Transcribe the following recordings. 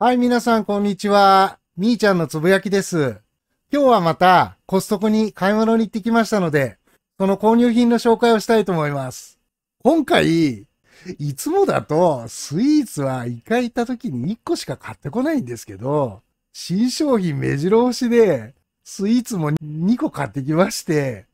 はい、皆さん、こんにちは。みーちゃんのつぶやきです。今日はまた、コストコに買い物に行ってきましたので、その購入品の紹介をしたいと思います。今回、いつもだと、スイーツは一回行った時に1個しか買ってこないんですけど、新商品目白押しで、スイーツも2個買ってきまして、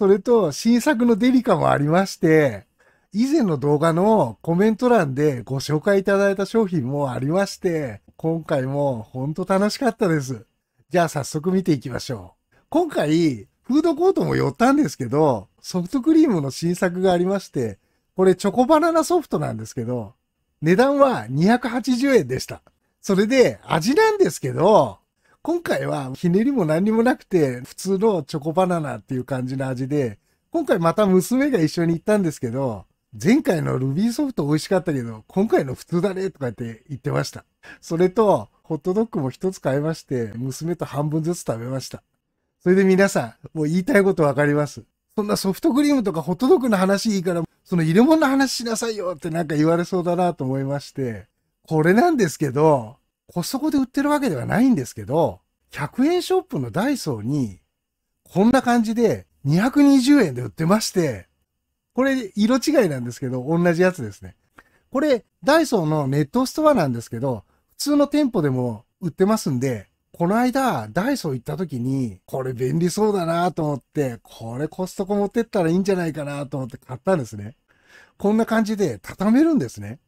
それと新作のデリカもありまして、以前の動画のコメント欄でご紹介いただいた商品もありまして、今回もほんと楽しかったです。じゃあ早速見ていきましょう。今回、フードコートも寄ったんですけど、ソフトクリームの新作がありまして、これチョコバナナソフトなんですけど、値段は280円でした。それで味なんですけど、今回はひねりも何にもなくて、普通のチョコバナナっていう感じの味で、今回また娘が一緒に行ったんですけど、前回のルビーソフト美味しかったけど、今回の普通だねとかって言ってました。それと、ホットドッグも一つ買いまして、娘と半分ずつ食べました。それで皆さん、もう言いたいことわかります。そんなソフトクリームとかホットドッグの話いいから、その入れ物の話しなさいよってなんか言われそうだなと思いまして、これなんですけど、コストコで売ってるわけではないんですけど、100円ショップのダイソーに、こんな感じで220円で売ってまして、これ、色違いなんですけど、同じやつですね。これ、ダイソーのネットストアなんですけど、普通の店舗でも売ってますんで、この間、ダイソー行った時に、これ便利そうだなと思って、これコストコ持ってったらいいんじゃないかなと思って買ったんですね。こんな感じで畳めるんですね。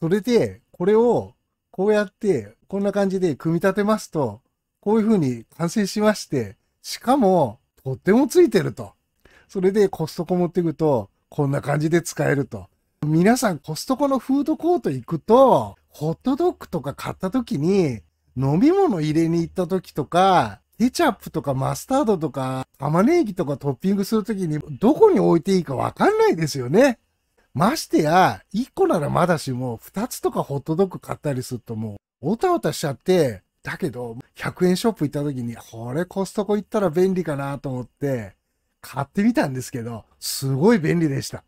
それで、これを、こうやって、こんな感じで組み立てますと、こういう風に完成しまして、しかも、とってもついてると。それでコストコ持っていくと、こんな感じで使えると。皆さんコストコのフードコート行くと、ホットドッグとか買った時に、飲み物入れに行った時とか、ケチャップとかマスタードとか、玉ねぎとかトッピングするときに、どこに置いていいかわかんないですよね。ましてや、1個ならまだしも、2つとかホットドッグ買ったりするともう、おたおたしちゃって、だけど、100円ショップ行った時に、これコストコ行ったら便利かなと思って、買ってみたんですけど、すごい便利でした。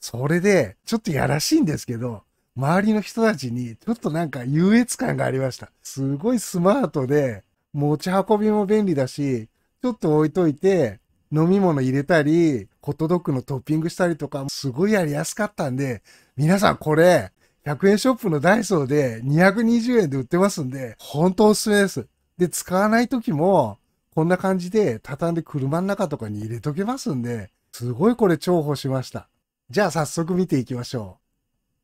それで、ちょっとやらしいんですけど、周りの人たちにちょっとなんか優越感がありました。すごいスマートで、持ち運びも便利だし、ちょっと置いといて、飲み物入れたり、ホットドッグのトッピングしたりとか、すごいやりやすかったんで、皆さんこれ、100円ショップのダイソーで220円で売ってますんで、本当おすすめです。で、使わない時も、こんな感じで畳んで車の中とかに入れとけますんで、すごいこれ重宝しました。じゃあ早速見ていきましょ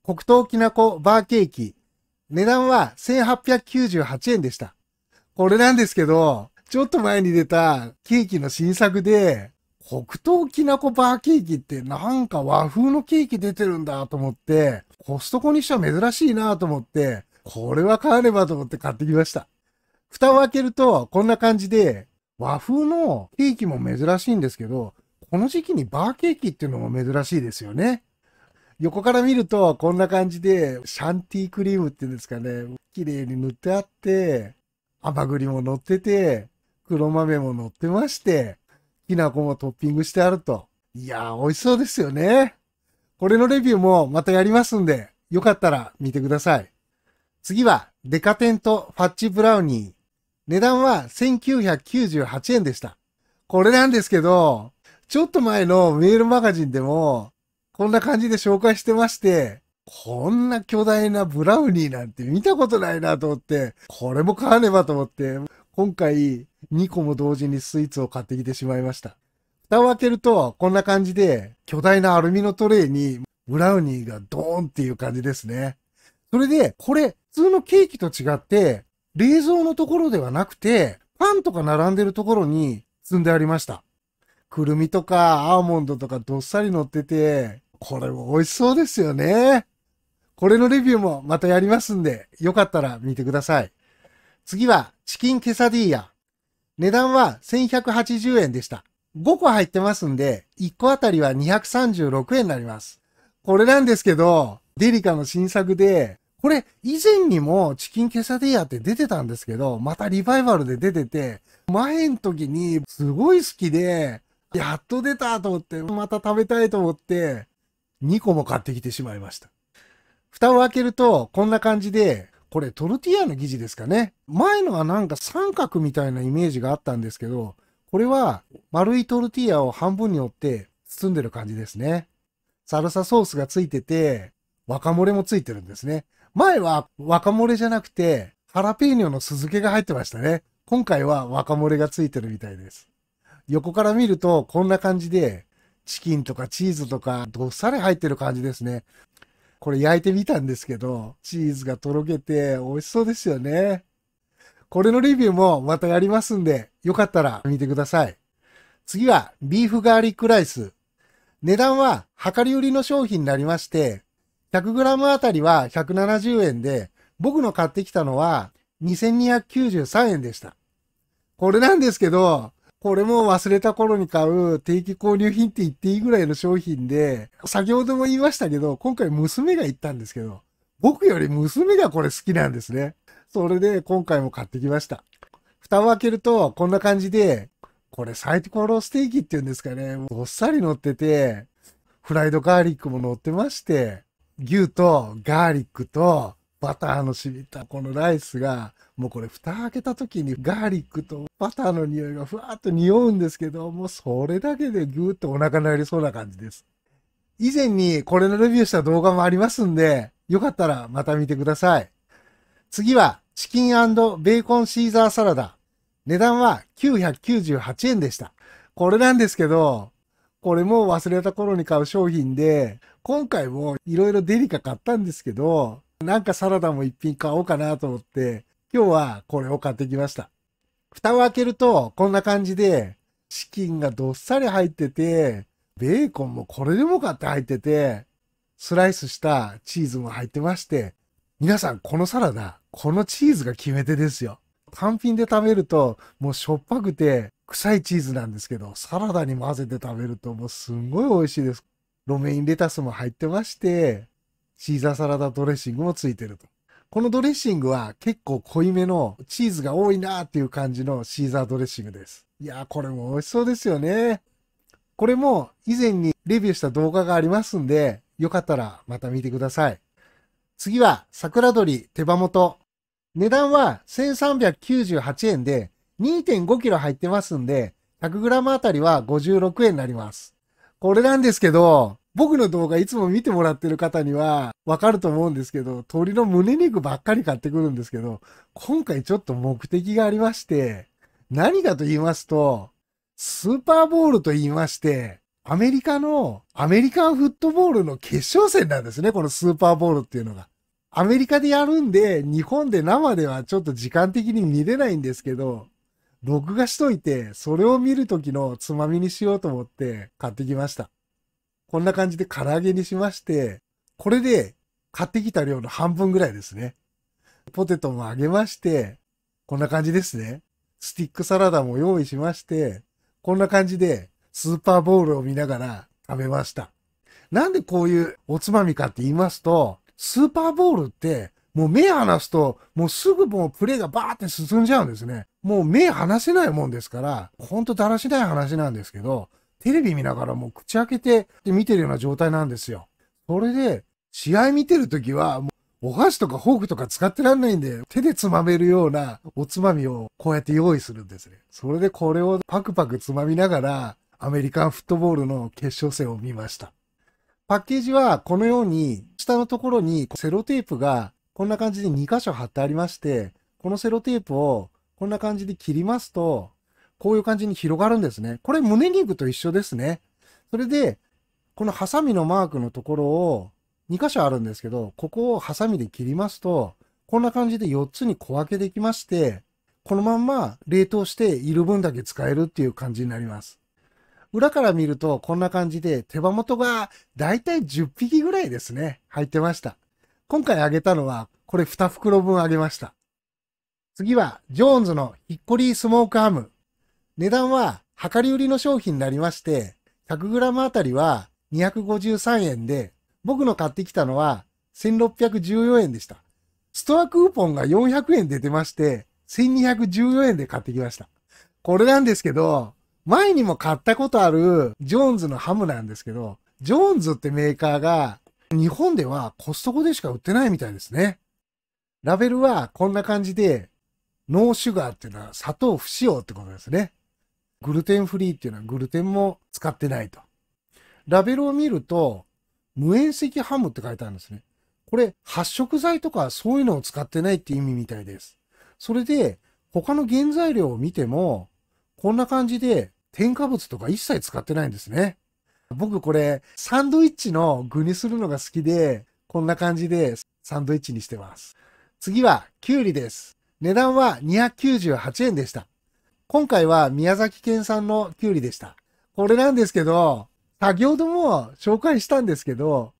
う。黒糖きなこバーケーキ。値段は1898円でした。これなんですけど、ちょっと前に出たケーキの新作で、黒糖きなこバーケーキってなんか和風のケーキ出てるんだと思って、コストコにしては珍しいなと思って、これは買わねばと思って買ってきました。蓋を開けるとこんな感じで和風のケーキも珍しいんですけど、この時期にバーケーキっていうのも珍しいですよね。横から見るとこんな感じでシャンティークリームっていうんですかね、綺麗に塗ってあって、甘栗も乗ってて、黒豆も乗ってまして、きな粉もトッピングしてあると。いやー、美味しそうですよね。これのレビューもまたやりますんで、よかったら見てください。次は、デカテンとファッチブラウニー。値段は1998円でした。これなんですけど、ちょっと前のメールマガジンでも、こんな感じで紹介してまして、こんな巨大なブラウニーなんて見たことないなと思って、これも買わねばと思って、今回2個も同時にスイーツを買ってきてしまいました。蓋を開けると、こんな感じで、巨大なアルミのトレイにブラウニーがドーンっていう感じですね。それで、これ、普通のケーキと違って、冷蔵のところではなくて、パンとか並んでるところに積んでありました。くるみとかアーモンドとかどっさり乗ってて、これも美味しそうですよね。これのレビューもまたやりますんで、よかったら見てください。次はチキンケサディーヤ。値段は1180円でした。5個入ってますんで、1個あたりは236円になります。これなんですけど、デリカの新作で、これ、以前にもチキンケサディアって出てたんですけど、またリバイバルで出てて、前の時にすごい好きで、やっと出たと思って、また食べたいと思って、2個も買ってきてしまいました。蓋を開けると、こんな感じで、これトルティーヤの生地ですかね。前のはなんか三角みたいなイメージがあったんですけど、これは丸いトルティーヤを半分に折って包んでる感じですね。サルサソースがついてて、若漏れもついてるんですね。前は若漏れじゃなくて、ハラペーニョの酢漬けが入ってましたね。今回は若漏れがついてるみたいです。横から見るとこんな感じで、チキンとかチーズとかどっさり入ってる感じですね。これ焼いてみたんですけど、チーズがとろけて美味しそうですよね。これのレビューもまたやりますんで、よかったら見てください。次はビーフガーリックライス。値段は量り売りの商品になりまして、100g あたりは170円で、僕の買ってきたのは2293円でした。これなんですけど、これも忘れた頃に買う定期購入品って言っていいぐらいの商品で、先ほども言いましたけど、今回娘が行ったんですけど、僕より娘がこれ好きなんですね。それで今回も買ってきました。蓋を開けるとこんな感じで、これサイコロステーキっていうんですかね。どっさり乗ってて、フライドガーリックも乗ってまして、牛とガーリックとバターの染みたこのライスが、もうこれ蓋開けた時にガーリックとバターの匂いがふわっと匂うんですけど、もうそれだけでぐーっとお腹になりそうな感じです。以前にこれのレビューした動画もありますんで、よかったらまた見てください。次はチキンベーコンシーザーサラダ。値段は998円でした。これなんですけど、俺も忘れた頃に買う商品で、今回もいろいろデリカ買ったんですけど、なんかサラダも一品買おうかなと思って、今日はこれを買ってきました。蓋を開けると、こんな感じで、チキンがどっさり入ってて、ベーコンもこれでもかって入ってて、スライスしたチーズも入ってまして、皆さんこのサラダ、このチーズが決め手ですよ。単品で食べると、もうしょっぱくて、臭いチーズなんですけど、サラダに混ぜて食べるともうすんごい美味しいです。ロメインレタスも入ってまして、シーザーサラダドレッシングもついてると。このドレッシングは結構濃いめのチーズが多いなっていう感じのシーザードレッシングです。いやーこれも美味しそうですよね。これも以前にレビューした動画がありますんで、よかったらまた見てください。次は桜鳥手羽元。値段は1398円で2.5キロ入ってますんで、100グラムあたりは56円になります。これなんですけど、僕の動画いつも見てもらってる方にはわかると思うんですけど、鳥の胸肉ばっかり買ってくるんですけど、今回ちょっと目的がありまして、何かと言いますと、スーパーボールと言いまして、アメリカの、アメリカンフットボールの決勝戦なんですね、このスーパーボールっていうのが。アメリカでやるんで、日本で生ではちょっと時間的に見れないんですけど、録画しといて、それを見るときのつまみにしようと思って買ってきました。こんな感じで唐揚げにしまして、これで買ってきた量の半分ぐらいですね。ポテトも揚げまして、こんな感じですね。スティックサラダも用意しまして、こんな感じでスーパーボールを見ながら食べました。なんでこういうおつまみかって言いますと、スーパーボールってもう目離すと、もうすぐもうプレーがバーって進んじゃうんですね。もう目離せないもんですから、ほんとだらしない話なんですけど、テレビ見ながらもう口開けて見てるような状態なんですよ。それで、試合見てるときは、もうお箸とかフォークとか使ってらんないんで、手でつまめるようなおつまみをこうやって用意するんですね。それでこれをパクパクつまみながら、アメリカンフットボールの決勝戦を見ました。パッケージはこのように、下のところにセロテープがこんな感じで2箇所貼ってありまして、このセロテープをこんな感じで切りますと、こういう感じに広がるんですね。これ胸肉と一緒ですね。それで、このハサミのマークのところを2箇所あるんですけど、ここをハサミで切りますと、こんな感じで4つに小分けできまして、このまんま冷凍している分だけ使えるっていう感じになります。裏から見るとこんな感じで手羽元がだいたい10匹ぐらいですね、入ってました。今回あげたのは、これ2袋分あげました。次は、ジョーンズのヒッコリースモークハム。値段は、量り売りの商品になりまして、100g あたりは253円で、僕の買ってきたのは1614円でした。ストアクーポンが400円で出まして、1214円で買ってきました。これなんですけど、前にも買ったことあるジョーンズのハムなんですけど、ジョーンズってメーカーが日本ではコストコでしか売ってないみたいですね。ラベルはこんな感じで、ノーシュガーっていうのは砂糖不使用ってことですね。グルテンフリーっていうのはグルテンも使ってないと。ラベルを見ると、無塩石ハムって書いてあるんですね。これ、発色剤とかそういうのを使ってないって意味みたいです。それで、他の原材料を見ても、こんな感じで添加物とか一切使ってないんですね。僕これ、サンドイッチの具にするのが好きで、こんな感じでサンドイッチにしてます。次は、きゅうりです。値段は298円でした。今回は宮崎県産のきゅうりでした。これなんですけど、先ほども紹介したんですけど、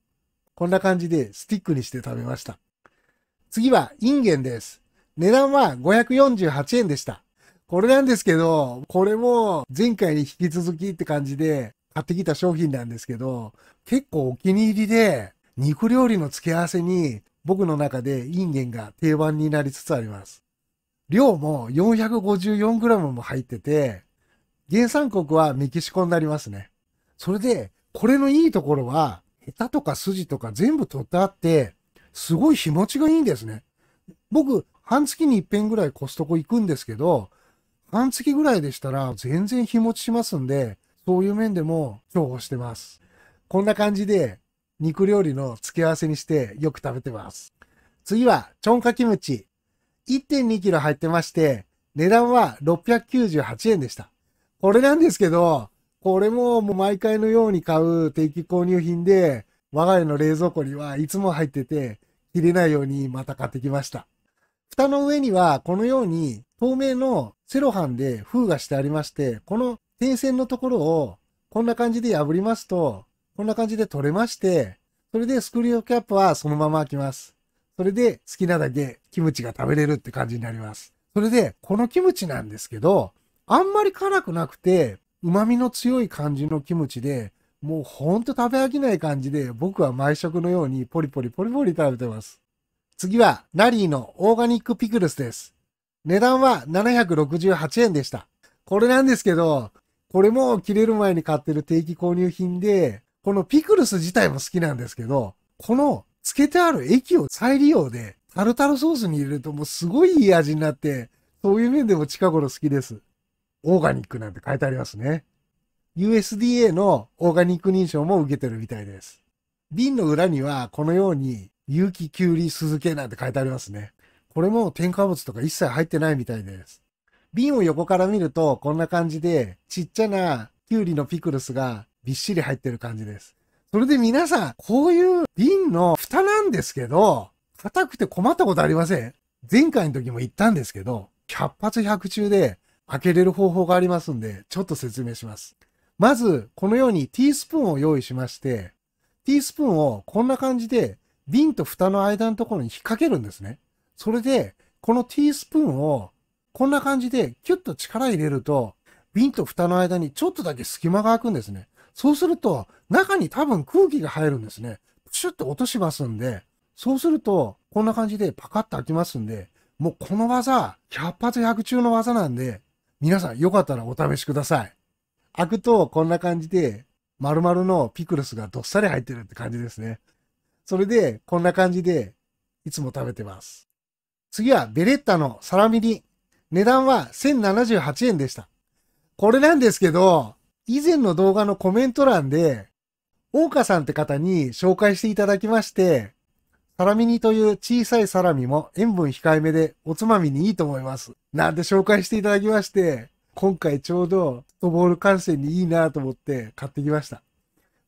こんな感じでスティックにして食べました。次は、インゲンです。値段は548円でした。これなんですけど、これも前回に引き続きって感じで、買ってきた商品なんですけど、結構お気に入りで、肉料理の付け合わせに僕の中でインゲンが定番になりつつあります。量も 454g も入ってて、原産国はメキシコになりますね。それで、これのいいところは、ヘタとか筋とか全部取ってあって、すごい日持ちがいいんですね。僕、半月に一遍ぐらいコストコ行くんですけど、半月ぐらいでしたら全然日持ちしますんで、そういう面でも重宝してます。こんな感じで、肉料理の付け合わせにしてよく食べてます。次は、チョンカキムチ。1.2kg 入ってまして、値段は698円でした。これなんですけど、これももう毎回のように買う定期購入品で、我が家の冷蔵庫にはいつも入ってて、切れないようにまた買ってきました。蓋の上にはこのように透明のセロハンで封がしてありまして、この点線のところを、こんな感じで破りますと、こんな感じで取れまして、それでスクリューキャップはそのまま開きます。それで好きなだけキムチが食べれるって感じになります。それで、このキムチなんですけど、あんまり辛くなくて、旨味の強い感じのキムチで、もうほんと食べ飽きない感じで、僕は毎食のようにポリポリポリポリ食べてます。次は、ナリーのオーガニックピクルスです。値段は768円でした。これなんですけど、これも切れる前に買ってる定期購入品で、このピクルス自体も好きなんですけど、この漬けてある液を再利用でタルタルソースに入れるともうすごいいい味になって、そういう面でも近頃好きです。オーガニックなんて書いてありますね。USDA のオーガニック認証も受けてるみたいです。瓶の裏にはこのように有機キュウリ酢漬けなんて書いてありますね。これも添加物とか一切入ってないみたいです。瓶を横から見ると、こんな感じで、ちっちゃなキュウリのピクルスがびっしり入ってる感じです。それで皆さん、こういう瓶の蓋なんですけど、硬くて困ったことありません前回の時も言ったんですけど、100発100中で開けれる方法がありますんで、ちょっと説明します。まず、このようにティースプーンを用意しまして、ティースプーンをこんな感じで瓶と蓋の間のところに引っ掛けるんですね。それで、このティースプーンをこんな感じで、キュッと力入れると、瓶と蓋の間にちょっとだけ隙間が空くんですね。そうすると、中に多分空気が入るんですね。プシュッと落としますんで、そうすると、こんな感じでパカッと開きますんで、もうこの技、100発100中の技なんで、皆さんよかったらお試しください。開くと、こんな感じで、丸々のピクルスがどっさり入ってるって感じですね。それで、こんな感じで、いつも食べてます。次は、ベレッタのサラミリ。値段は1078円でした。これなんですけど、以前の動画のコメント欄で、大花さんって方に紹介していただきまして、サラミニという小さいサラミも塩分控えめでおつまみにいいと思います。なんて紹介していただきまして、今回ちょうどフットボール観戦にいいなと思って買ってきました。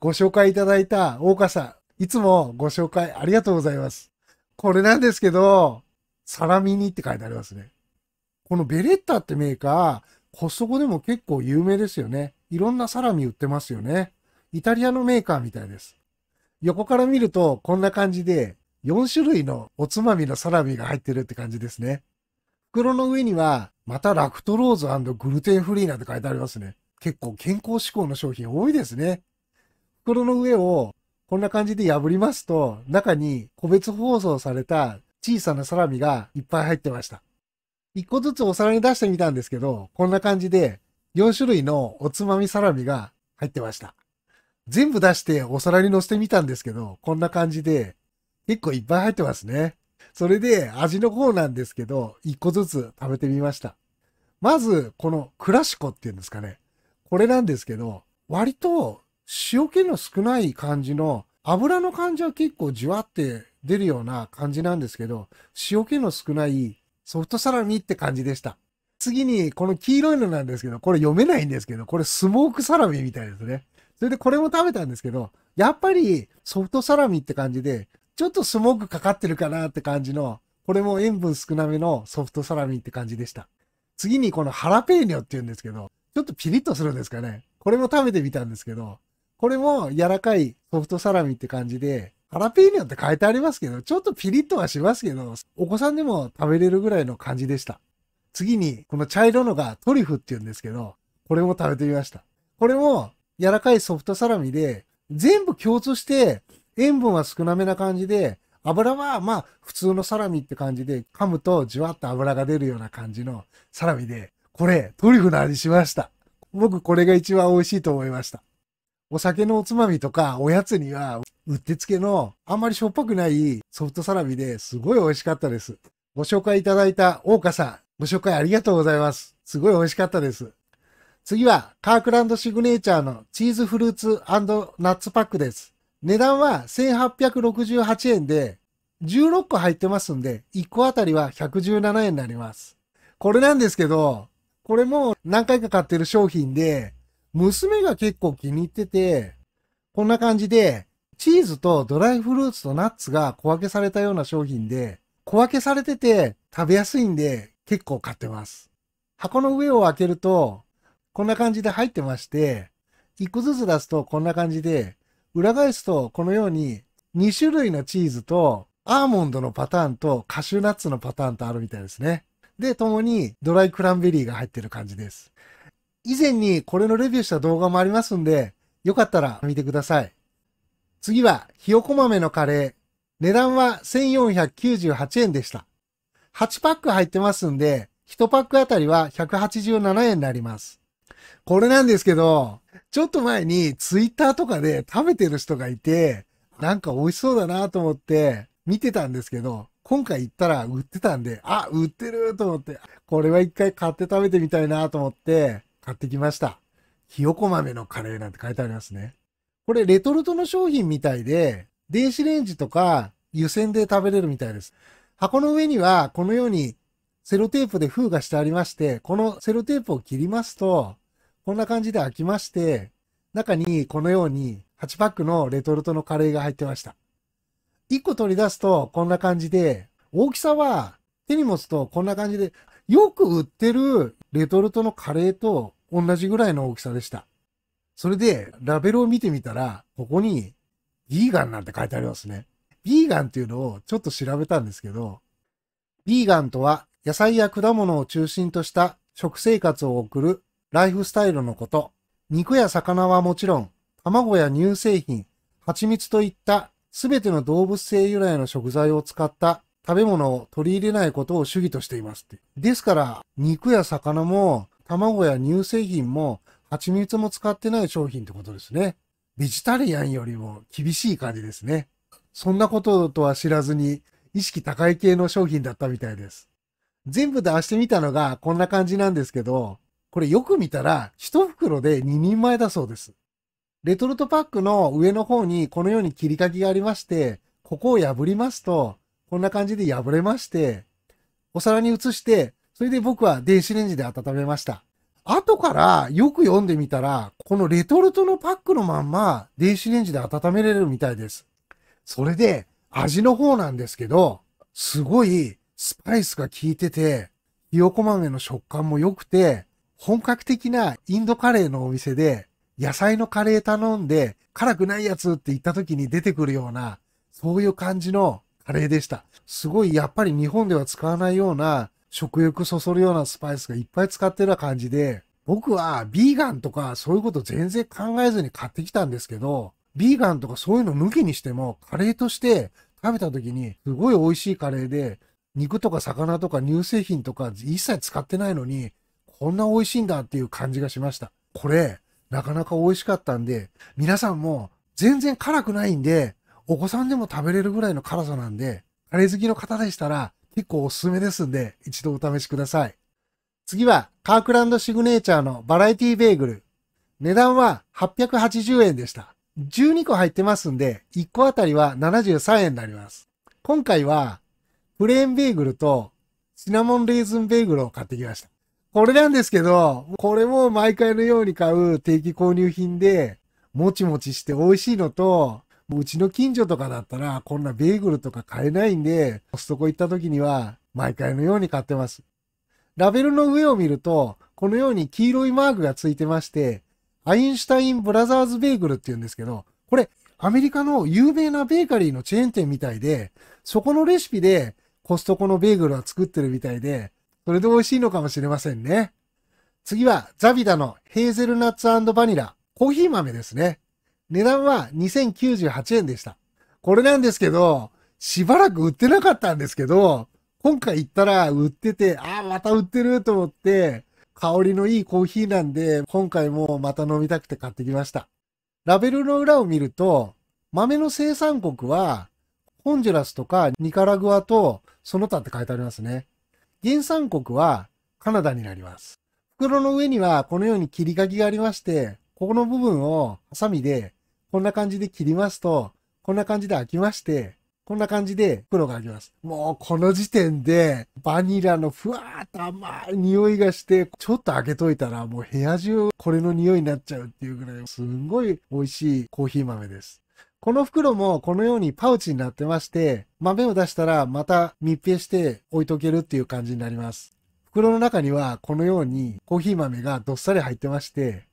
ご紹介いただいた大花さん、いつもご紹介ありがとうございます。これなんですけど、サラミニって書いてありますね。このベレッタってメーカー、コストコでも結構有名ですよね。いろんなサラミ売ってますよね。イタリアのメーカーみたいです。横から見るとこんな感じで4種類のおつまみのサラミが入ってるって感じですね。袋の上にはまたラクトローズグルテンフリーなんて書いてありますね。結構健康志向の商品多いですね。袋の上をこんな感じで破りますと中に個別包装された小さなサラミがいっぱい入ってました。一個ずつお皿に出してみたんですけど、こんな感じで、4種類のおつまみサラミが入ってました。全部出してお皿に乗せてみたんですけど、こんな感じで、結構いっぱい入ってますね。それで、味の方なんですけど、一個ずつ食べてみました。まず、このクラシコっていうんですかね。これなんですけど、割と塩気の少ない感じの、油の感じは結構じわって出るような感じなんですけど、塩気の少ないソフトサラミって感じでした。次に、この黄色いのなんですけど、これ読めないんですけど、これスモークサラミみたいですね。それでこれも食べたんですけど、やっぱりソフトサラミって感じで、ちょっとスモークかかってるかなって感じの、これも塩分少なめのソフトサラミって感じでした。次にこのハラペーニョって言うんですけど、ちょっとピリッとするんですかね。これも食べてみたんですけど、これも柔らかいソフトサラミって感じで、ハラペーニョって書いてありますけど、ちょっとピリッとはしますけど、お子さんでも食べれるぐらいの感じでした。次に、この茶色のがトリュフって言うんですけど、これも食べてみました。これも柔らかいソフトサラミで、全部共通して塩分は少なめな感じで、油はまあ普通のサラミって感じで、噛むとじわっと油が出るような感じのサラミで、これトリュフの味しました。僕これが一番美味しいと思いました。お酒のおつまみとかおやつにはうってつけのあんまりしょっぱくないソフトサラミですごい美味しかったです。ご紹介いただいた大岡さん、ご紹介ありがとうございます。すごい美味しかったです。次はカークランドシグネーチャーのチーズフルーツナッツパックです。値段は1868円で16個入ってますんで1個あたりは117円になります。これなんですけど、これも何回か買ってる商品で娘が結構気に入ってて、こんな感じで、チーズとドライフルーツとナッツが小分けされたような商品で、小分けされてて食べやすいんで結構買ってます。箱の上を開けると、こんな感じで入ってまして、一個ずつ出すとこんな感じで、裏返すとこのように2種類のチーズとアーモンドのパターンとカシューナッツのパターンとあるみたいですね。で、共にドライクランベリーが入ってる感じです。以前にこれのレビューした動画もありますんで、よかったら見てください。次は、ひよこ豆のカレー。値段は1498円でした。8パック入ってますんで、1パックあたりは187円になります。これなんですけど、ちょっと前にツイッターとかで食べてる人がいて、なんか美味しそうだなと思って見てたんですけど、今回行ったら売ってたんで、あ、売ってると思って、これは一回買って食べてみたいなと思って、買ってきました。ひよこ豆のカレーなんて書いてありますね。これレトルトの商品みたいで、電子レンジとか湯煎で食べれるみたいです。箱の上にはこのようにセロテープで封がしてありまして、このセロテープを切りますと、こんな感じで開きまして、中にこのように8パックのレトルトのカレーが入ってました。1個取り出すとこんな感じで、大きさは手に持つとこんな感じで、よく売ってるレトルトのカレーと同じぐらいの大きさでした。それで、ラベルを見てみたら、ここに、ビーガンなんて書いてありますね。ビーガンっていうのをちょっと調べたんですけど、ビーガンとは、野菜や果物を中心とした食生活を送るライフスタイルのこと。肉や魚はもちろん、卵や乳製品、蜂蜜といった全ての動物性由来の食材を使った食べ物を取り入れないことを主義としていますって。ですから、肉や魚も、卵や乳製品も、蜂蜜も使ってない商品ってことですね。ベジタリアンよりも厳しい感じですね。そんなこととは知らずに、意識高い系の商品だったみたいです。全部出してみたのがこんな感じなんですけど、これよく見たら一袋で2人前だそうです。レトルトパックの上の方にこのように切り欠きがありまして、ここを破りますと、こんな感じで破れまして、お皿に移して、それで僕は電子レンジで温めました。後からよく読んでみたら、このレトルトのパックのまんま電子レンジで温めれるみたいです。それで味の方なんですけど、すごいスパイスが効いてて、ひよこ豆の食感も良くて、本格的なインドカレーのお店で野菜のカレー頼んで辛くないやつって言った時に出てくるような、そういう感じのカレーでした。すごい、やっぱり日本では使わないような、食欲そそるようなスパイスがいっぱい使ってる感じで、僕はビーガンとかそういうこと全然考えずに買ってきたんですけど、ビーガンとかそういうの抜きにしても、カレーとして食べた時に、すごい美味しいカレーで、肉とか魚とか乳製品とか一切使ってないのに、こんな美味しいんだっていう感じがしました。これ、なかなか美味しかったんで、皆さんも全然辛くないんで、お子さんでも食べれるぐらいの辛さなんで、カレー好きの方でしたら結構おすすめですんで、一度お試しください。次は、カークランドシグネーチャーのバラエティベーグル。値段は880円でした。12個入ってますんで、1個あたりは73円になります。今回は、プレーンベーグルとシナモンレーズンベーグルを買ってきました。これなんですけど、これも毎回のように買う定期購入品で、もちもちして美味しいのと、うちの近所とかだったら、こんなベーグルとか買えないんで、コストコ行った時には、毎回のように買ってます。ラベルの上を見ると、このように黄色いマークがついてまして、アインシュタインブラザーズベーグルって言うんですけど、これ、アメリカの有名なベーカリーのチェーン店みたいで、そこのレシピでコストコのベーグルは作ってるみたいで、それで美味しいのかもしれませんね。次は、ザビダのヘーゼルナッツバニラ、コーヒー豆ですね。値段は2098円でした。これなんですけど、しばらく売ってなかったんですけど、今回行ったら売ってて、ああ、また売ってると思って、香りのいいコーヒーなんで、今回もまた飲みたくて買ってきました。ラベルの裏を見ると、豆の生産国は、ホンジュラスとかニカラグアとその他って書いてありますね。原産国はカナダになります。袋の上にはこのように切り書きがありまして、ここの部分をハサミでこんな感じで切りますと、こんな感じで開きまして、こんな感じで袋が開きます。もうこの時点でバニラのふわーっと甘い匂いがして、ちょっと開けといたらもう部屋中これの匂いになっちゃうっていうぐらい、すんごい美味しいコーヒー豆です。この袋もこのようにパウチになってまして、豆を出したらまた密閉して置いとけるっていう感じになります。袋の中にはこのようにコーヒー豆がどっさり入ってまして、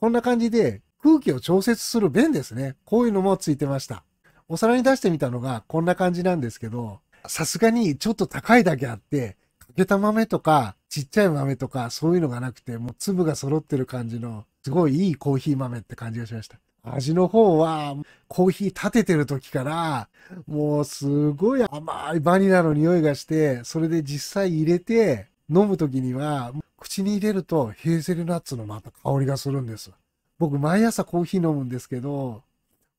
こんな感じで空気を調節する弁ですね。こういうのもついてました。お皿に出してみたのがこんな感じなんですけど、さすがにちょっと高いだけあって、かけた豆とか、ちっちゃい豆とか、そういうのがなくて、もう粒が揃ってる感じの、すごいいいコーヒー豆って感じがしました。味の方は、コーヒー立ててる時から、もうすごい甘いバニラの匂いがして、それで実際入れて、飲む時には、口に入れるとヘーゼルナッツのまた香りがするんです。僕毎朝コーヒー飲むんですけど、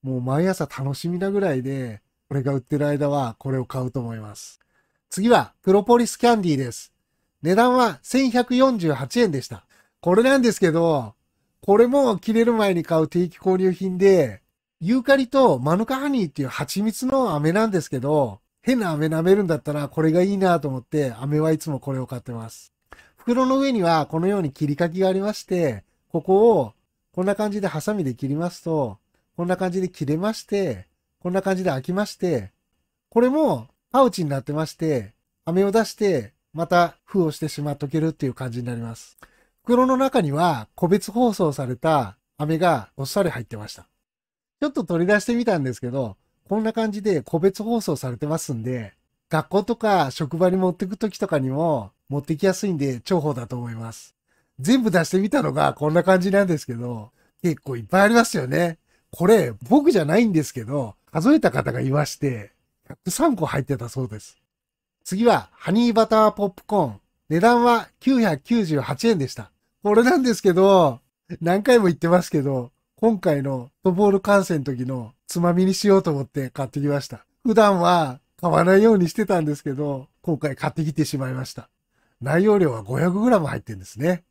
もう毎朝楽しみなぐらいで、これが売ってる間はこれを買うと思います。次は、プロポリスキャンディーです。値段は1148円でした。これなんですけど、これも切れる前に買う定期購入品で、ユーカリとマヌカハニーっていう蜂蜜の飴なんですけど、変な飴舐めるんだったらこれがいいなと思って飴はいつもこれを買ってます。袋の上にはこのように切り欠きがありまして、ここをこんな感じでハサミで切りますと、こんな感じで切れまして、こんな感じで開きまして、これもパウチになってまして、飴を出して、また封をしてしまっとけるっていう感じになります。袋の中には個別包装された飴がおっさり入ってました。ちょっと取り出してみたんですけど、こんな感じで個別包装されてますんで、学校とか職場に持ってく時とかにも持ってきやすいんで重宝だと思います。全部出してみたのがこんな感じなんですけど、結構いっぱいありますよね。これ、僕じゃないんですけど、数えた方がいまして、103個入ってたそうです。次は、ハニーバターポップコーン。値段は998円でした。これなんですけど、何回も言ってますけど、今回のフットボール観戦の時のつまみにしようと思って買ってきました。普段は買わないようにしてたんですけど、今回買ってきてしまいました。内容量は 500g 入ってるんですね。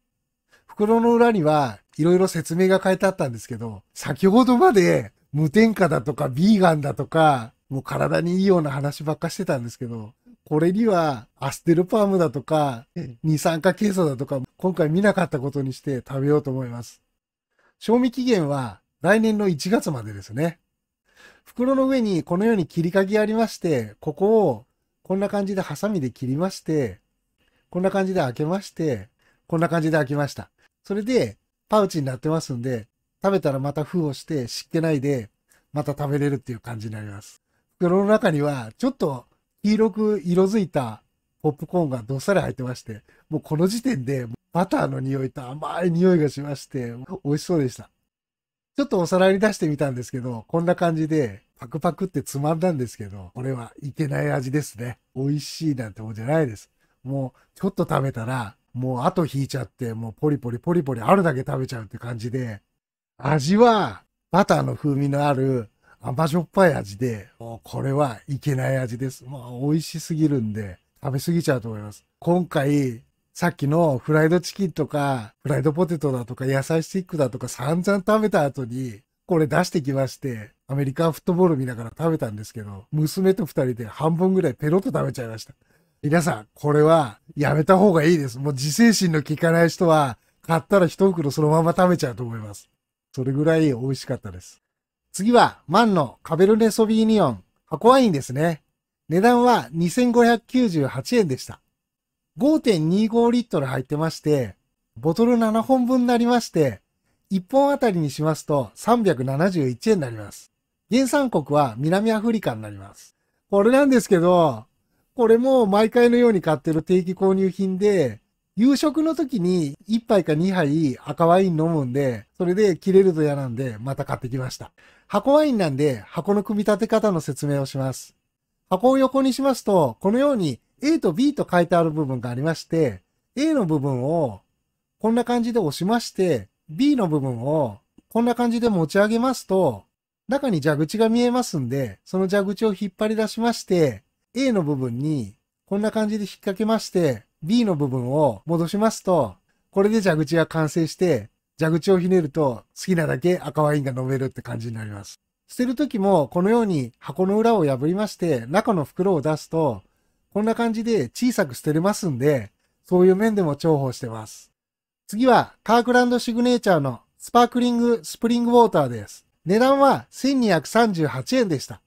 袋の裏にはいろいろ説明が書いてあったんですけど、先ほどまで無添加だとかビーガンだとか、もう体にいいような話ばっかしてたんですけど、これにはアステルパームだとか、二酸化ケイ素だとか、今回見なかったことにして食べようと思います。賞味期限は来年の1月までですね。袋の上にこのように切りかぎありまして、ここをこんな感じでハサミで切りまして、こんな感じで開けまして、こんな感じで開きました。それで、パウチになってますんで、食べたらまた封をして湿気ないで、また食べれるっていう感じになります。袋の中には、ちょっと黄色く色づいたポップコーンがどっさり入ってまして、もうこの時点でバターの匂いと甘い匂いがしまして、美味しそうでした。ちょっとお皿に出してみたんですけど、こんな感じでパクパクってつまんだんですけど、これはいけない味ですね。美味しいなんてもんじゃないです。もうちょっと食べたらもう後引いちゃって、もうポリポリポリポリあるだけ食べちゃうって感じで、味はバターの風味のある甘じょっぱい味で、もうこれはいけない味です。もう美味しすぎるんで、食べ過ぎちゃうと思います。今回、さっきのフライドチキンとか、フライドポテトだとか、野菜スティックだとか散々食べた後に、これ出してきまして、アメリカンフットボール見ながら食べたんですけど、娘と二人で半分ぐらいペロッと食べちゃいました。皆さん、これはやめた方がいいです。もう自制心の効かない人は、買ったら一袋そのまま食べちゃうと思います。それぐらい美味しかったです。次は、マンのカベルネソビーニオン、箱ワインですね。値段は2598円でした。5.25リットル入ってまして、ボトル7本分になりまして、1本あたりにしますと371円になります。原産国は南アフリカになります。これなんですけど、これも毎回のように買ってる定期購入品で、夕食の時に1杯か2杯赤ワイン飲むんで、それで切れると嫌なんで、また買ってきました。箱ワインなんで、箱の組み立て方の説明をします。箱を横にしますと、このように A と B と書いてある部分がありまして、A の部分をこんな感じで押しまして、B の部分をこんな感じで持ち上げますと、中に蛇口が見えますんで、その蛇口を引っ張り出しまして、A の部分にこんな感じで引っ掛けまして、B の部分を戻しますと、これで蛇口が完成して、蛇口をひねると好きなだけ赤ワインが飲めるって感じになります。捨てる時もこのように箱の裏を破りまして、中の袋を出すと、こんな感じで小さく捨てれますんで、そういう面でも重宝してます。次は、カークランドシグネチャーのスパークリングスプリングウォーターです。値段は1238円でした。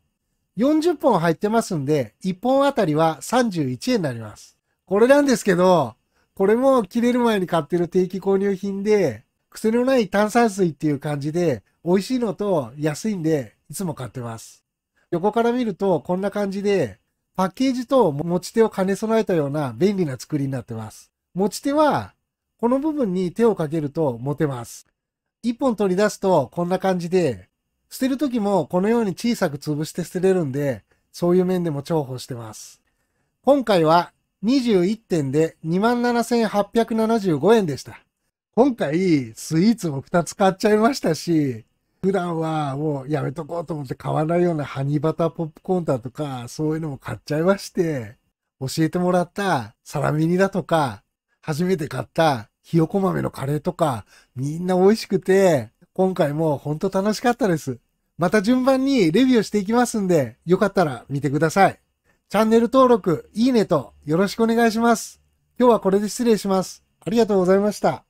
40本入ってますんで、1本あたりは31円になります。これなんですけど、これも切れる前に買ってる定期購入品で、癖のない炭酸水っていう感じで、美味しいのと安いんで、いつも買ってます。横から見るとこんな感じで、パッケージと持ち手を兼ね備えたような便利な作りになってます。持ち手は、この部分に手をかけると持てます。1本取り出すとこんな感じで、捨てるときもこのように小さく潰して捨てれるんで、そういう面でも重宝してます。今回は21点で27,875円でした。今回、スイーツも2つ買っちゃいましたし、普段はもうやめとこうと思って買わないようなハニーバターポップコーンだとか、そういうのも買っちゃいまして、教えてもらったサラミニだとか、初めて買ったひよこ豆のカレーとか、みんな美味しくて、今回もほんと楽しかったです。また順番にレビューしていきますんで、よかったら見てください。チャンネル登録、いいねとよろしくお願いします。今日はこれで失礼します。ありがとうございました。